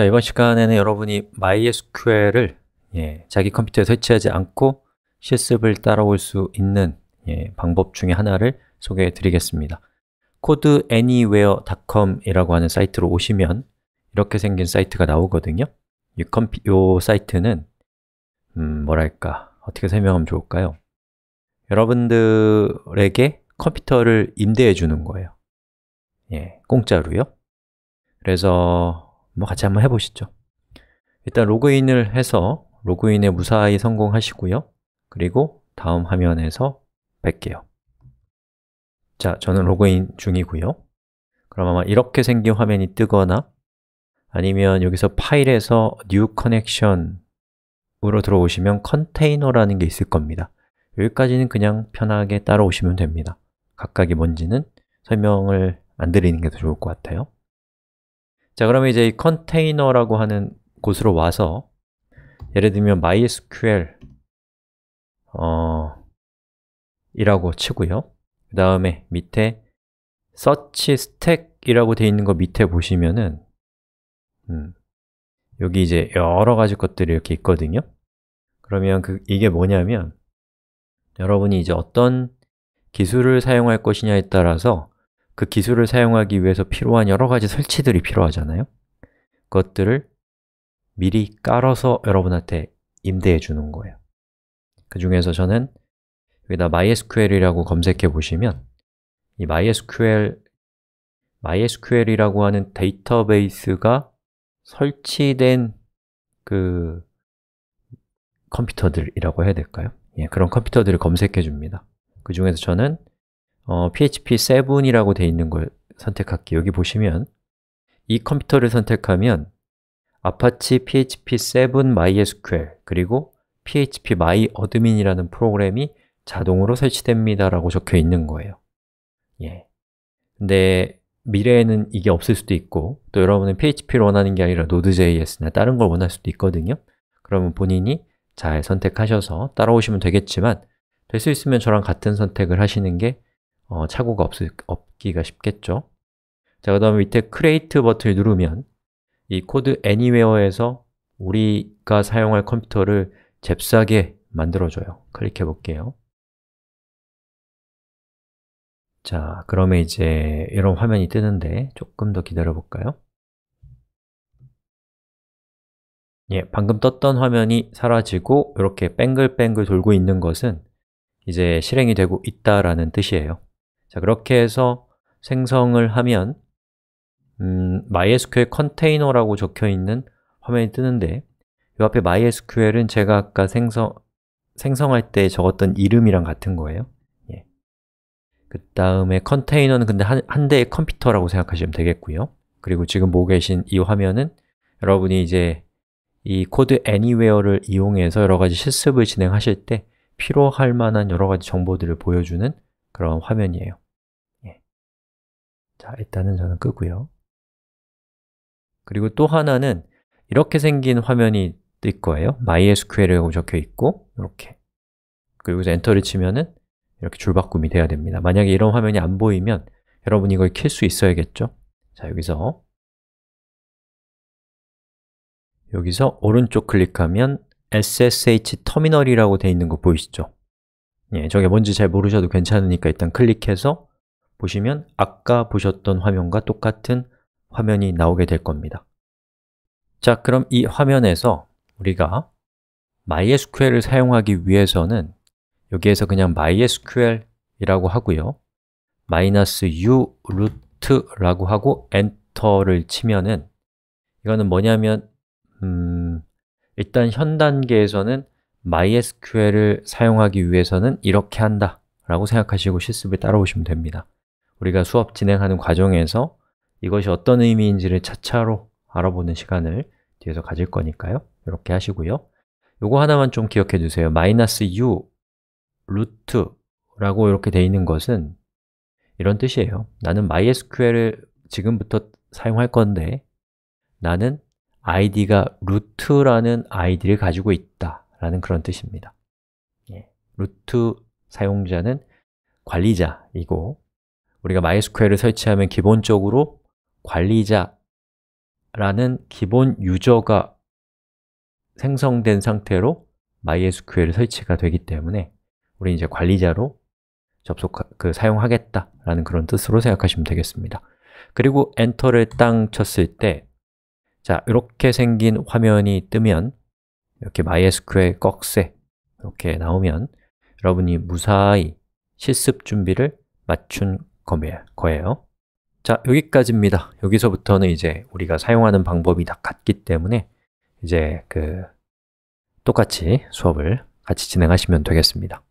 자, 이번 시간에는 여러분이 MySQL을 예, 자기 컴퓨터에 설치하지 않고 실습을 따라올 수 있는 예, 방법 중에 하나를 소개해 드리겠습니다 코드 anywhere.com이라고 하는 사이트로 오시면 이렇게 생긴 사이트가 나오거든요 이, 컴피, 이 사이트는 음, 뭐랄까, 어떻게 설명하면 좋을까요? 여러분들에게 컴퓨터를 임대해 주는 거예요 예, 공짜로요 그래서 한번 뭐 같이 한번 해보시죠 일단 로그인을 해서 로그인에 무사히 성공하시고요 그리고 다음 화면에서 뵐게요 자, 저는 로그인 중이고요 그럼 아마 이렇게 생긴 화면이 뜨거나 아니면 여기서 파일에서 New Connection으로 들어오시면 컨테이너라는 게 있을 겁니다 여기까지는 그냥 편하게 따라오시면 됩니다 각각이 뭔지는 설명을 안 드리는 게 더 좋을 것 같아요 자, 그러면 이제 이 컨테이너라고 하는 곳으로 와서 예를 들면 MySQL 어, 이라고 치고요 그 다음에 밑에 search stack이라고 되어 있는 거 밑에 보시면은 음, 여기 이제 여러 가지 것들이 이렇게 있거든요 그러면 그, 이게 뭐냐면 여러분이 이제 어떤 기술을 사용할 것이냐에 따라서 그 기술을 사용하기 위해서 필요한 여러 가지 설치들이 필요하잖아요 그것들을 미리 깔아서 여러분한테 임대해 주는 거예요 그 중에서 저는 여기다 MySQL이라고 검색해 보시면 이 MySQL, MySQL이라고 하는 데이터베이스가 설치된 그 컴퓨터들이라고 해야 될까요? 예, 그런 컴퓨터들을 검색해 줍니다 그 중에서 저는 어, PHP 7이라고 되어 있는 걸 선택할게요. 여기 보시면 이 컴퓨터를 선택하면 아파치 PHP 7 MySQL 그리고 PHP MyAdmin이라는 프로그램이 자동으로 설치됩니다라고 적혀 있는 거예요. 예. 근데 미래에는 이게 없을 수도 있고 또 여러분은 PHP를 원하는 게 아니라 Node.js나 다른 걸 원할 수도 있거든요. 그러면 본인이 잘 선택하셔서 따라오시면 되겠지만 될 수 있으면 저랑 같은 선택을 하시는 게 어, 착오가 없, 없기가 쉽겠죠 자, 그 다음에 밑에 Create 버튼을 누르면 이 코드 Anywhere에서 우리가 사용할 컴퓨터를 잽싸게 만들어줘요 클릭해 볼게요 자, 그러면 이제 이런 화면이 뜨는데 조금 더 기다려 볼까요? 예, 방금 떴던 화면이 사라지고 이렇게 뱅글뱅글 돌고 있는 것은 이제 실행이 되고 있다라는 뜻이에요 자, 그렇게 해서 생성을 하면 음, MySQL 컨테이너라고 적혀 있는 화면이 뜨는데 이 앞에 MySQL은 제가 아까 생성, 생성할 때 적었던 이름이랑 같은 거예요 예. 그 다음에 컨테이너는 근데 한, 한 대의 컴퓨터라고 생각하시면 되겠고요 그리고 지금 보고 계신 이 화면은 여러분이 이제 이 코드 애니웨어를 이용해서 여러 가지 실습을 진행하실 때 필요할 만한 여러 가지 정보들을 보여주는 그런 화면이에요 자, 일단은 저는 끄고요 그리고 또 하나는 이렇게 생긴 화면이 뜰 거예요 MySQL이라고 적혀 있고 이렇게 그리고 여기서 엔터를 치면은 이렇게 줄바꿈이 돼야 됩니다 만약에 이런 화면이 안 보이면 여러분이 걸킬 수 있어야겠죠? 자, 여기서 여기서 오른쪽 클릭하면 SSH 터미널이라고 되어 있는 거 보이시죠? 예, 저게 뭔지 잘 모르셔도 괜찮으니까 일단 클릭해서 보시면 아까 보셨던 화면과 똑같은 화면이 나오게 될 겁니다 자, 그럼 이 화면에서 우리가 MySQL을 사용하기 위해서는 여기에서 그냥 MySQL이라고 하고요 마이너스 u root라고 하고 엔터를 치면은 이거는 뭐냐면 음, 일단 현 단계에서는 MySQL을 사용하기 위해서는 이렇게 한다 라고 생각하시고 실습을 따라오시면 됩니다 우리가 수업 진행하는 과정에서 이것이 어떤 의미인지를 차차로 알아보는 시간을 뒤에서 가질 거니까요 이렇게 하시고요 요거 하나만 좀 기억해 주세요 마이너스 u 루트 라고 이렇게 돼 있는 것은 이런 뜻이에요 나는 MySQL을 지금부터 사용할 건데 나는 id가 루트라는 id를 가지고 있다 라는 그런 뜻입니다 예. 루트 사용자는 관리자이고 우리가 MySQL을 설치하면 기본적으로 관리자라는 기본 유저가 생성된 상태로 MySQL 설치가 되기 때문에 우리 이제 관리자로 접속 그 사용하겠다라는 그런 뜻으로 생각하시면 되겠습니다. 그리고 엔터를 땅 쳤을 때 자, 이렇게 생긴 화면이 뜨면 이렇게 MySQL 꺽쇠 이렇게 나오면 여러분이 무사히 실습 준비를 맞춘 거예요 자, 여기까지입니다 여기서부터는 이제 우리가 사용하는 방법이 다 같기 때문에 이제 그 똑같이 수업을 같이 진행하시면 되겠습니다